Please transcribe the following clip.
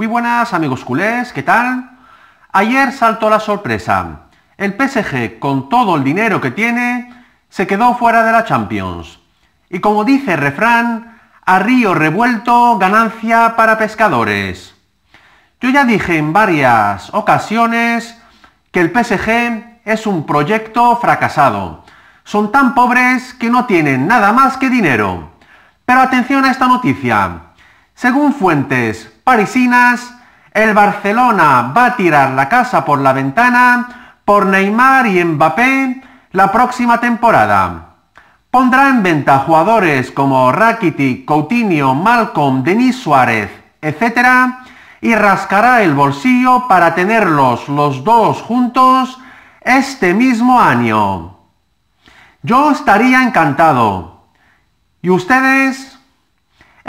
Muy buenas amigos culés, ¿qué tal? Ayer saltó la sorpresa. El PSG, con todo el dinero que tiene, se quedó fuera de la Champions. Y como dice el refrán, a río revuelto, ganancia para pescadores. Yo ya dije en varias ocasiones que el PSG es un proyecto fracasado. Son tan pobres que no tienen nada más que dinero. Pero atención a esta noticia. Según fuentes parisinas, el Barcelona va a tirar la casa por la ventana por Neymar y Mbappé la próxima temporada. Pondrá en venta jugadores como Rakitic, Coutinho, Malcolm, Denis Suárez, etc. y rascará el bolsillo para tenerlos los dos juntos este mismo año. Yo estaría encantado. ¿Y ustedes?